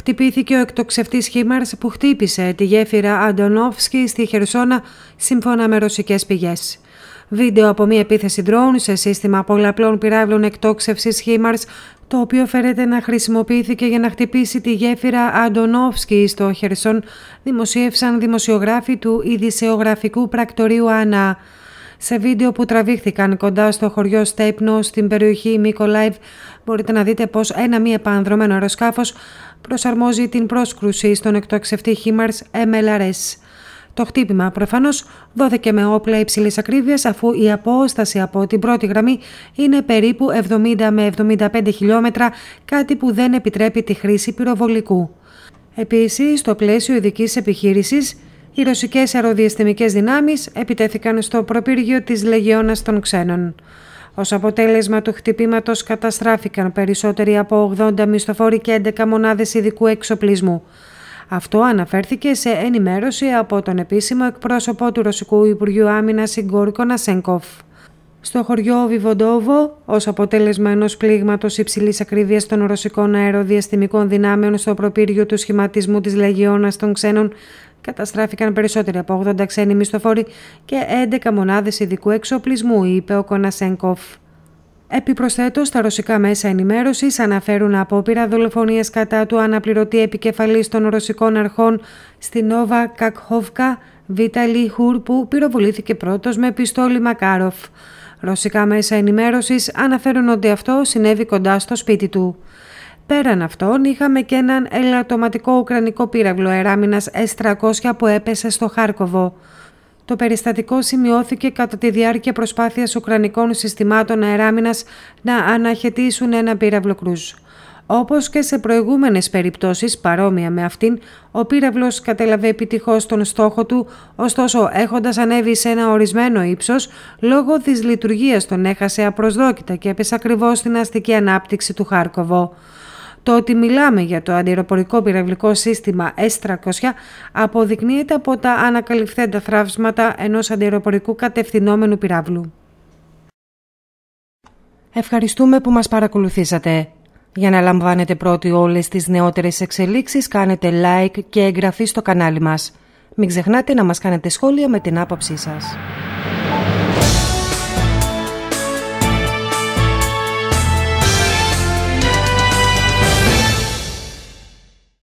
Χτυπήθηκε ο εκτοξευτής Χίμαρς που χτύπησε τη γέφυρα Αντωνόφσκι στη Χερσόνα σύμφωνα με ρωσικές πηγές. Βίντεο από μια επίθεση drone σε σύστημα πολλαπλών πυράβλων εκτόξευσης Χίμαρς το οποίο φέρεται να χρησιμοποιήθηκε για να χτυπήσει τη γέφυρα Αντωνόφσκι στο Χερσόν, δημοσίευσαν δημοσιογράφοι του ειδησεογραφικού πρακτορείου ΑΝΑ. Σε βίντεο που τραβήχθηκαν κοντά στο χωριό Στέπνο στην περιοχή Μικολάιβ μπορείτε να δείτε πως ένα μη επανδρομένο αεροσκάφος προσαρμόζει την πρόσκρουση στον εκτοξευτή χήμαρς MLRS. Το χτύπημα προφανώς δόθηκε με όπλα υψηλής ακρίβειας αφού η απόσταση από την πρώτη γραμμή είναι περίπου 70 με 75 χιλιόμετρα, κάτι που δεν επιτρέπει τη χρήση πυροβολικού. Επίσης, στο πλαίσιο ειδικής επιχείρησης, οι Ρωσικές αεροδιαστημικέ δυνάμεις επιτέθηκαν στο προπύργιο της Λεγιώνας των Ξένων. Ως αποτέλεσμα του χτυπήματος καταστράφηκαν περισσότεροι από 80 μισθοφόροι και 11 μονάδες ειδικού εξοπλισμού. Αυτό αναφέρθηκε σε ενημέρωση από τον επίσημο εκπρόσωπο του Ρωσικού Υπουργείου Άμυνας Ιγκόρ Κονασέγκοφ. Στο χωριό Βιβοντόβο, ως αποτέλεσμα ενός πλήγματος υψηλής ακρίβειας των ρωσικών αεροδιαστημικών δυνάμεων στο προπύργιο του σχηματισμού της Λεγεώνα των Ξένων, Καταστράφηκαν περισσότεροι από 80 ξένοι μισθοφόροι και 11 μονάδες ειδικού εξοπλισμού, είπε ο Κονασέγκοφ. Επιπροσθέτως, τα ρωσικά μέσα ενημέρωσης αναφέρουν απόπειρα δολοφονίε κατά του αναπληρωτή επικεφαλής των ρωσικών αρχών στην Νόβα Κακχόβκα, Βίταλι Χουρ, που πυροβολήθηκε πρώτος με πιστόλι Μακάροφ. Ρωσικά μέσα ενημέρωσης αναφέρουν ότι αυτό συνέβη κοντά στο σπίτι του. Πέραν αυτών είχαμε και έναν ελαττωματικό ουκρανικό πύραυλο εράμινας S-300 που έπεσε στο Χάρκοβο. Το περιστατικό σημειώθηκε κατά τη διάρκεια προσπάθειας ουκρανικών συστημάτων Αεράμινα να αναχαιτήσουν ένα πύραυλο κρούζ. Όπως και σε προηγούμενες περιπτώσεις, παρόμοια με αυτήν, ο πύραυλος κατέλαβε επιτυχώς τον στόχο του, ωστόσο έχοντας ανέβει σε ένα ορισμένο ύψος λόγω τη λειτουργία τον έχασε απροσδόκητα και έπεσε ακριβώς στην αστική ανάπτυξη του Χάρκοβο. Το ότι μιλάμε για το αντιεροπορικό πυραυλικό σύστημα S300 αποδεικνύεται από τα ανακαλυφθέντα θράψματα ενός αντιεροπορικού κατευθυνόμενου πυράβλου. Ευχαριστούμε που μας παρακολουθήσατε. Για να λαμβάνετε πρώτοι όλες τις νεότερες εξελίξεις κάνετε like και εγγραφή στο κανάλι μας. Μην ξεχνάτε να μας κάνετε σχόλια με την άποψή σας.